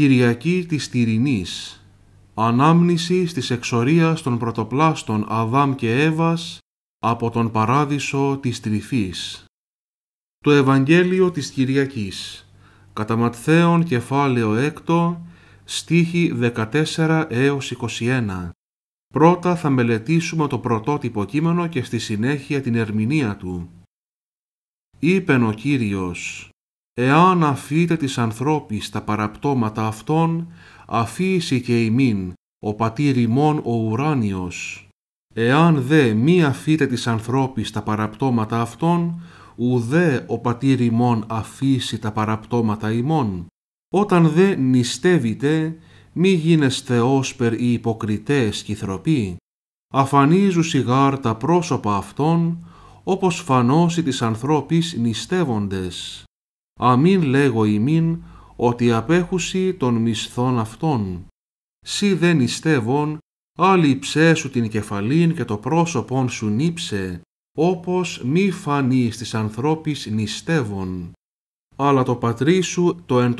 Κυριακή της Τυρινής, ανάμνηση της εξορίας των πρωτοπλάστων Αδάμ και Εύας από τον παράδεισο της Τρυφής. Το Ευαγγέλιο της Κυριακής, κατά Ματθαίον κεφάλαιο 6, στίχη 14 έως 21. Πρώτα θα μελετήσουμε το πρωτότυπο κείμενο και στη συνέχεια την ερμηνεία του. Είπεν ο Κύριος εάν αφήτε τις ανθρώπεις τα παραπτώματα αυτών, αφήσει και ημίν, ο πατήρ ημών ο ουράνιος. Εάν δε μη αφείτε τις ανθρώπεις τα παραπτώματα αυτών, ουδέ ο πατήρ ημών αφήσει τα παραπτώματα ημών. Όταν δε νηστεύετε, μη γίνεστε όσπερ οι υποκριτές κι θροποί. Αφανίζουσι γάρ τα πρόσωπα αυτών, όπως φανώσει τις ανθρώπεις νηστεύοντες αμήν λέγω ημίν ότι απέχουσι των μισθών αυτών. Σι δεν ιστεύων, άλλη ψέσου την κεφαλήν και το πρόσωπον σου νύψε, όπως μη φανεί στις ανθρώπεις νηστεύων. Αλλά το πατρί σου το εν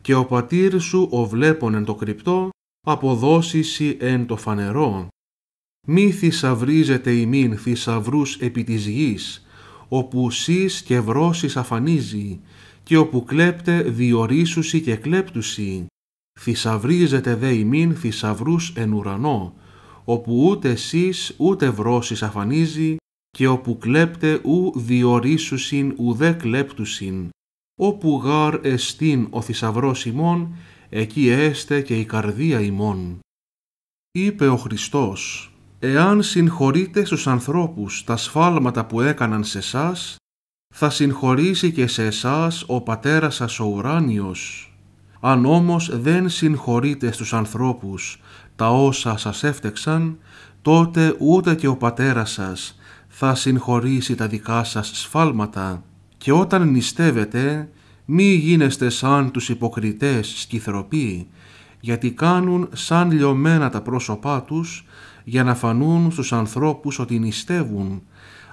και ο πατήρ σου ο βλέπων εν το κρυπτό, εν το φανερό. Μη θησαυρίζεται ημίν θησαυρούς επί της γης, όπου σεις και βρώσεις αφανίζει και όπου κλέπτε διορίσουσι και κλέπτουσι. Θησαυρίζεται δε ημίν θησαυρούς εν ουρανό, όπου ούτε σεις ούτε βρώσεις αφανίζει και όπου κλέπτε ου διορίσουσιν ουδέ κλέπτουσιν. Όπου γάρ εστίν ο θησαυρός ημών, εκεί έστε και η καρδία ημών. Είπε ο Χριστός, «Εάν συγχωρείτε στους ανθρώπους τα σφάλματα που έκαναν σε εσά. θα συγχωρήσει και σε εσάς ο Πατέρας σας ο ουράνιος. Αν όμως δεν συγχωρείτε στους ανθρώπους τα όσα σας έφτεξαν, τότε ούτε και ο Πατέρας σας θα συγχωρήσει τα δικά σας σφάλματα. Και όταν νηστεύετε, μη γίνεστε σαν τους υποκριτές σκυθροποί, γιατί κάνουν σαν λιωμένα τα πρόσωπά τους για να φανούν στους ανθρώπους ότι νηστεύουν.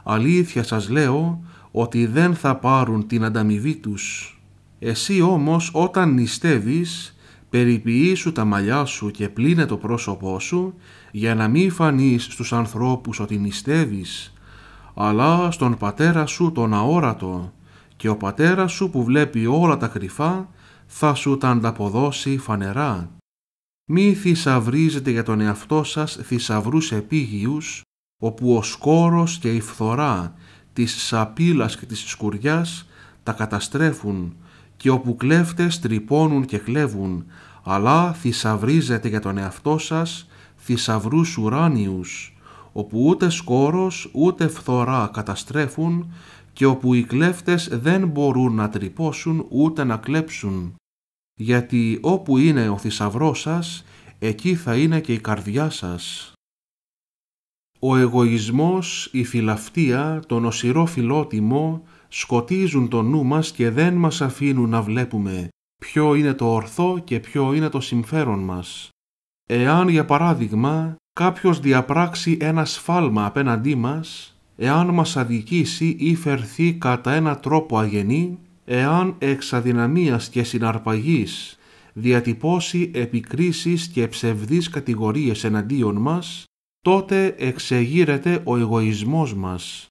Αλήθεια σας λέω ότι δεν θα πάρουν την ανταμοιβή τους. Εσύ όμως όταν νηστεύεις, περιποιήσου τα μαλλιά σου και πλύνε το πρόσωπό σου, για να μην φανείς στους ανθρώπους ότι νηστεύεις, αλλά στον πατέρα σου τον αόρατο, και ο πατέρας σου που βλέπει όλα τα κρυφά θα σου τα ανταποδώσει φανερά. Μη θησαυρίζετε για τον εαυτό σας θησαυρούς επίγειους, όπου ο σκόρος και η φθορά της σαπίλας και της σκουριάς τα καταστρέφουν και όπου κλέφτες τρυπώνουν και κλέβουν, αλλά θησαυρίζετε για τον εαυτό σας θησαυρούς ουράνιους, όπου ούτε σκόρος ούτε φθορά καταστρέφουν και όπου οι κλέφτες δεν μπορούν να τρυπώσουν ούτε να κλέψουν γιατί όπου είναι ο θησαυρός σας, εκεί θα είναι και η καρδιά σας. Ο εγωισμός, η φιλαυτία, τον νοσηρό φιλότιμο σκοτίζουν το νου μας και δεν μας αφήνουν να βλέπουμε ποιο είναι το ορθό και ποιο είναι το συμφέρον μας. Εάν, για παράδειγμα, κάποιος διαπράξει ένα σφάλμα απέναντί μας, εάν μας αδικήσει ή φερθεί κατά ένα τρόπο αγενή, εάν εξ αδυναμίας και συναρπαγής διατυπώσει επικρίσεις και ψευδείς κατηγορίες εναντίον μας, τότε εξεγείρεται ο εγωισμός μας.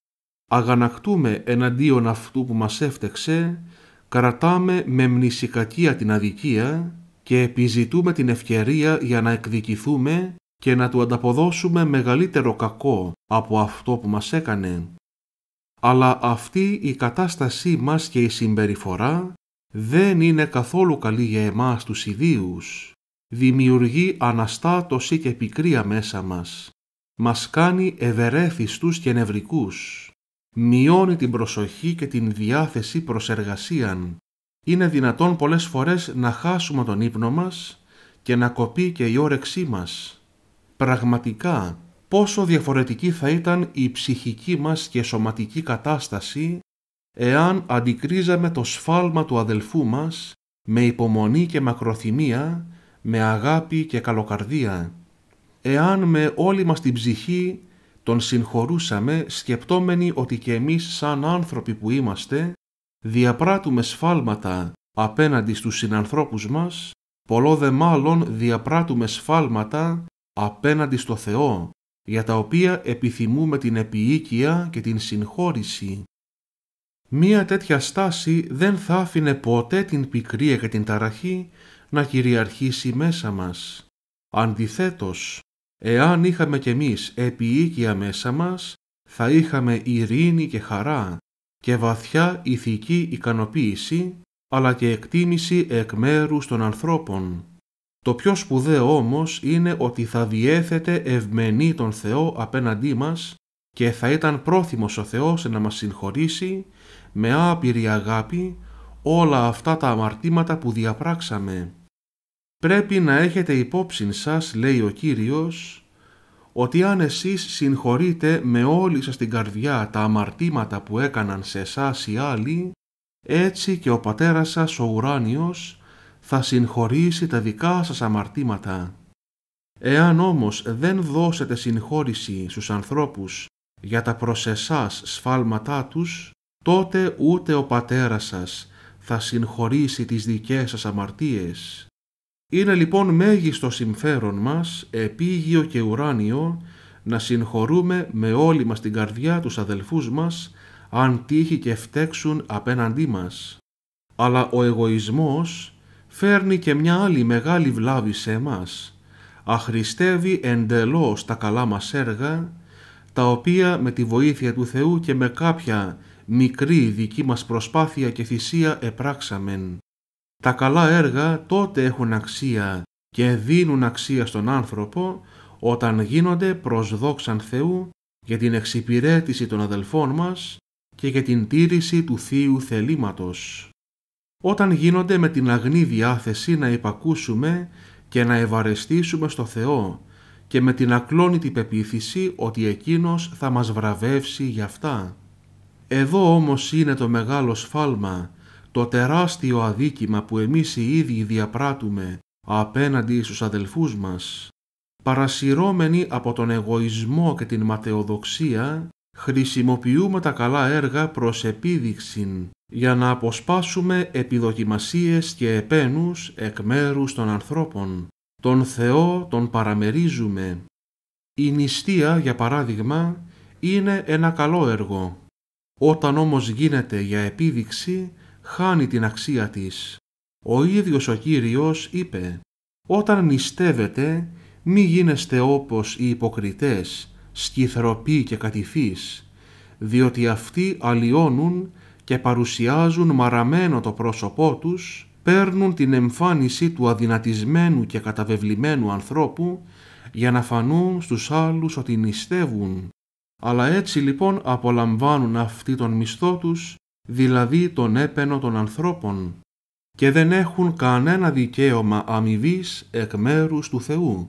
Αγανακτούμε εναντίον αυτού που μας έφτεξε, κρατάμε με μνησικακία την αδικία και επιζητούμε την ευκαιρία για να εκδικηθούμε και να του ανταποδώσουμε μεγαλύτερο κακό από αυτό που μας έκανε αλλά αυτή η κατάστασή μας και η συμπεριφορά δεν είναι καθόλου καλή για εμάς τους ιδίους. Δημιουργεί αναστάτωση και πικρία μέσα μας. Μας κάνει ευερέθιστους και νευρικούς. Μειώνει την προσοχή και την διάθεση προς Είναι δυνατόν πολλές φορές να χάσουμε τον ύπνο μας και να κοπεί και η όρεξή μας. Πραγματικά, πόσο διαφορετική θα ήταν η ψυχική μας και σωματική κατάσταση εάν αντικρίζαμε το σφάλμα του αδελφού μας με υπομονή και μακροθυμία, με αγάπη και καλοκαρδία, εάν με όλη μας την ψυχή τον συγχωρούσαμε σκεπτόμενοι ότι και εμείς σαν άνθρωποι που είμαστε διαπράττουμε σφάλματα απέναντι στους συνανθρώπους μας, πολλό δε μάλλον διαπράττουμε σφάλματα απέναντι στο Θεό, για τα οποία επιθυμούμε την επιοίκεια και την συγχώρηση. Μία τέτοια στάση δεν θα άφηνε ποτέ την πικρία και την ταραχή να κυριαρχήσει μέσα μας. Αντιθέτως, εάν είχαμε κι εμείς επιοίκεια μέσα μας, θα είχαμε ειρήνη και χαρά και βαθιά ηθική ικανοποίηση, αλλά και εκτίμηση εκ μέρους των ανθρώπων. Το πιο σπουδαίο όμως είναι ότι θα διέθετε ευμενή τον Θεό απέναντί μας και θα ήταν πρόθυμος ο Θεός να μας συγχωρήσει με άπειρη αγάπη όλα αυτά τα αμαρτήματα που διαπράξαμε. Πρέπει να έχετε υπόψη σας, λέει ο Κύριος, ότι αν εσείς συγχωρείτε με όλη σας την καρδιά τα αμαρτήματα που έκαναν σε εσάς οι άλλοι, έτσι και ο Πατέρας σας ο ουράνιος θα συγχωρήσει τα δικά σας αμαρτήματα. Εάν όμως δεν δώσετε συγχώρηση στους ανθρώπους για τα προς εσάς σφάλματά τους, τότε ούτε ο πατέρας σας θα συγχωρήσει τις δικές σας αμαρτίες. Είναι λοιπόν μέγιστο συμφέρον μας, επίγειο και ουράνιο, να συγχωρούμε με όλη μας την καρδιά τους αδελφούς μας, αν τύχει και φταίξουν απέναντί μας. Αλλά ο εγωισμός φέρνει και μια άλλη μεγάλη βλάβη σε εμάς. Αχρηστεύει εντελώς τα καλά μας έργα, τα οποία με τη βοήθεια του Θεού και με κάποια μικρή δική μας προσπάθεια και θυσία επράξαμεν. Τα καλά έργα τότε έχουν αξία και δίνουν αξία στον άνθρωπο όταν γίνονται προς δόξαν Θεού για την εξυπηρέτηση των αδελφών μας και για την τήρηση του Θείου θελήματος όταν γίνονται με την αγνή διάθεση να υπακούσουμε και να ευαρεστήσουμε στο Θεό και με την ακλόνητη πεποίθηση ότι Εκείνος θα μας βραβεύσει γι' αυτά. Εδώ όμως είναι το μεγάλο σφάλμα, το τεράστιο αδίκημα που εμείς οι ίδιοι διαπράττουμε απέναντι στους αδελφούς μας, παρασυρώμενοι από τον εγωισμό και την ματαιοδοξία, χρησιμοποιούμε τα καλά έργα προς επίδειξην για να αποσπάσουμε επιδοκιμασίες και επένους εκ μέρους των ανθρώπων. Τον Θεό τον παραμερίζουμε. Η νηστεία, για παράδειγμα, είναι ένα καλό έργο. Όταν όμως γίνεται για επίδειξη, χάνει την αξία της. Ο ίδιος ο Κύριος είπε «Όταν νηστεύετε, μη γίνεστε όπως οι υποκριτές, σκυθροποί και κατηφείς, διότι αυτοί αλλοιώνουν και παρουσιάζουν μαραμένο το πρόσωπό τους, παίρνουν την εμφάνιση του αδυνατισμένου και καταβεβλημένου ανθρώπου για να φανούν στους άλλους ότι νηστεύουν. Αλλά έτσι λοιπόν απολαμβάνουν αυτοί τον μισθό τους, δηλαδή τον έπαινο των ανθρώπων και δεν έχουν κανένα δικαίωμα αμοιβής εκ μέρους του Θεού.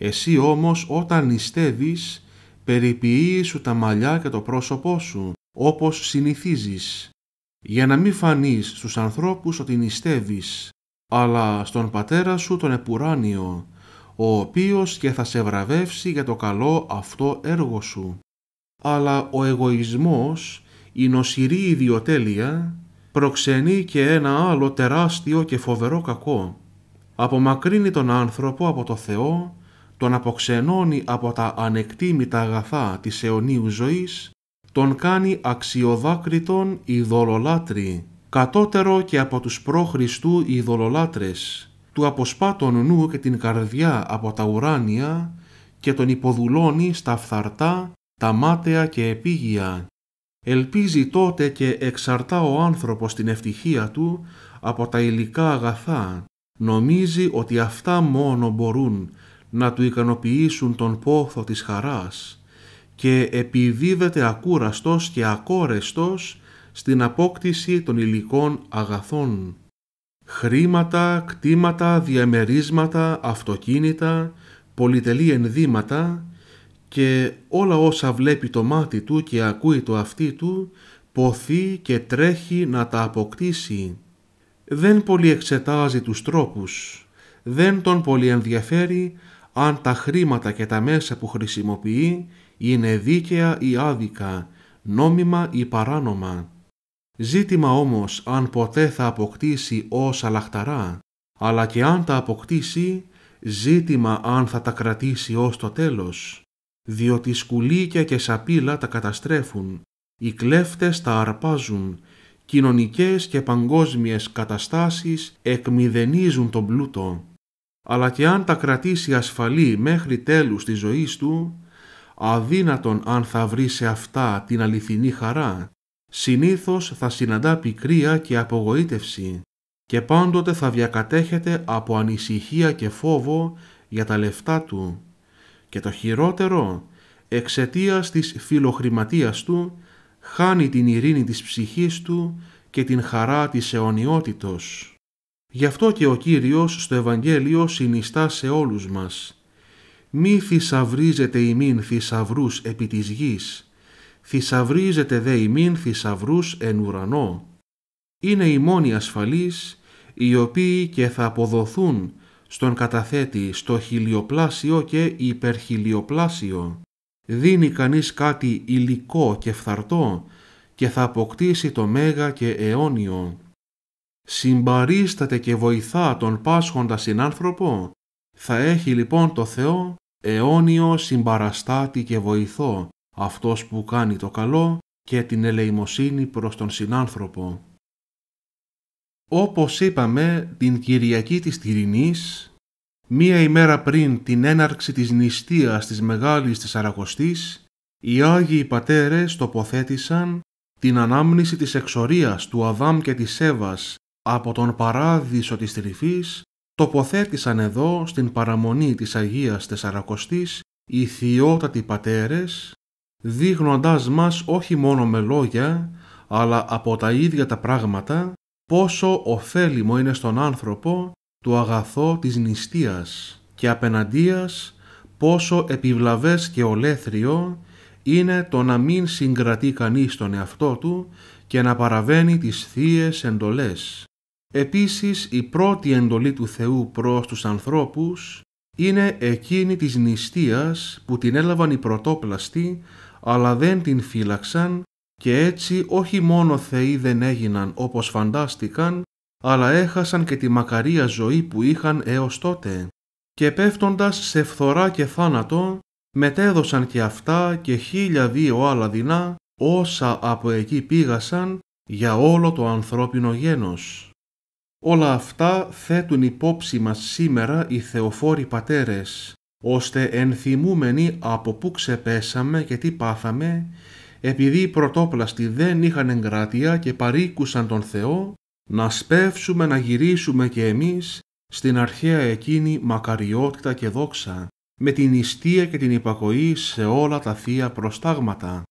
Εσύ όμως όταν νηστεύεις, σου τα μαλλιά και το πρόσωπό σου, όπως συνηθίζεις, για να μην φανείς στους ανθρώπους ότι νηστεύεις, αλλά στον πατέρα σου τον επουράνιο, ο οποίος και θα σε βραβεύσει για το καλό αυτό έργο σου. Αλλά ο εγωισμός, η νοσηρή ιδιοτέλεια, προξενεί και ένα άλλο τεράστιο και φοβερό κακό. Απομακρύνει τον άνθρωπο από το Θεό, τον αποξενώνει από τα ανεκτήμητα αγαθά της αιωνίου ζωής τον κάνει αξιοδάκριτον ειδωλολάτρη, κατώτερο και από τους πρόχριστου χριστου ειδωλολάτρες, του αποσπά τον νου και την καρδιά από τα ουράνια και τον υποδουλώνει στα φθαρτά, τα μάταια και επίγεια. Ελπίζει τότε και εξαρτά ο άνθρωπος την ευτυχία του από τα υλικά αγαθά. Νομίζει ότι αυτά μόνο μπορούν να του ικανοποιήσουν τον πόθο της χαράς και επιβίβεται ακούραστος και ακόρεστος στην απόκτηση των υλικών αγαθών. Χρήματα, κτήματα, διαμερίσματα, αυτοκίνητα, πολυτελή ενδύματα και όλα όσα βλέπει το μάτι του και ακούει το αυτί του, ποθεί και τρέχει να τα αποκτήσει. Δεν πολύ εξετάζει τους τρόπους, δεν τον πολύ ενδιαφέρει αν τα χρήματα και τα μέσα που χρησιμοποιεί είναι δίκαια ή άδικα, νόμιμα ή παράνομα. Ζήτημα όμως αν ποτέ θα αποκτήσει όσα λαχταρά, αλλά και αν τα αποκτήσει, ζήτημα αν θα τα κρατήσει ως το τέλος. Διότι σκουλίκια και σαπίλα τα καταστρέφουν, οι κλέφτες τα αρπάζουν, κοινωνικές και παγκόσμιες καταστάσεις εκμυδενίζουν τον πλούτο. Αλλά και αν τα κρατήσει ασφαλή μέχρι τέλους της ζωής του, αδύνατον αν θα βρει σε αυτά την αληθινή χαρά, συνήθως θα συναντά πικρία και απογοήτευση και πάντοτε θα διακατέχεται από ανησυχία και φόβο για τα λεφτά του. Και το χειρότερο, εξαιτίας της φιλοχρηματίας του, χάνει την ειρήνη της ψυχής του και την χαρά της αιωνιότητος. Γι' αυτό και ο Κύριος στο Ευαγγέλιο συνιστά σε όλους μας μη θησαυρίζετε ημίν θησαυρούς επί της γης, θησαυρίζετε δε ημίν θησαυρούς εν ουρανό. Είναι οι μόνοι ασφαλείς, οι οποίοι και θα αποδοθούν στον καταθέτη στο χιλιοπλάσιο και υπερχιλιοπλάσιο. Δίνει κανείς κάτι υλικό και φθαρτό και θα αποκτήσει το μέγα και αιώνιο. Συμπαρίσταται και βοηθά τον πάσχοντα συνάνθρωπο, θα έχει λοιπόν το Θεό αιώνιο συμπαραστάτη και βοηθό αυτός που κάνει το καλό και την ελεημοσύνη προς τον συνάνθρωπο. Όπως είπαμε την Κυριακή της Τυρινής, μία ημέρα πριν την έναρξη της νηστείας της Μεγάλης της Αρακοστής, οι Άγιοι Πατέρες τοποθέτησαν την ανάμνηση της εξορίας του Αδάμ και της Σέβας από τον παράδεισο της τρυφής τοποθέτησαν εδώ στην παραμονή της Αγίας Τεσσαρακοστής οι θειότατοι πατέρες, δείχνοντάς μας όχι μόνο με λόγια, αλλά από τα ίδια τα πράγματα, πόσο ωφέλιμο είναι στον άνθρωπο το αγαθό της νηστείας και απέναντίας πόσο επιβλαβές και ολέθριο είναι το να μην συγκρατεί κανείς τον εαυτό του και να παραβαίνει τις θείες εντολές Επίσης η πρώτη εντολή του Θεού προς τους ανθρώπους είναι εκείνη της νηστείας που την έλαβαν οι πρωτόπλαστοι αλλά δεν την φύλαξαν και έτσι όχι μόνο θεοί δεν έγιναν όπως φαντάστηκαν αλλά έχασαν και τη μακαρία ζωή που είχαν έως τότε και πέφτοντας σε φθορά και θάνατο μετέδωσαν και αυτά και χίλια δύο άλλα δεινά όσα από εκεί πήγασαν για όλο το ανθρώπινο γένος. Όλα αυτά θέτουν υπόψη μας σήμερα οι θεοφόροι πατέρες, ώστε ενθυμούμενοι από πού ξεπέσαμε και τι πάθαμε, επειδή οι πρωτόπλαστοι δεν είχαν εγκράτεια και παρήκουσαν τον Θεό, να σπεύσουμε να γυρίσουμε και εμείς στην αρχαία εκείνη μακαριότητα και δόξα, με την ιστία και την υπακοή σε όλα τα θεία προστάγματα.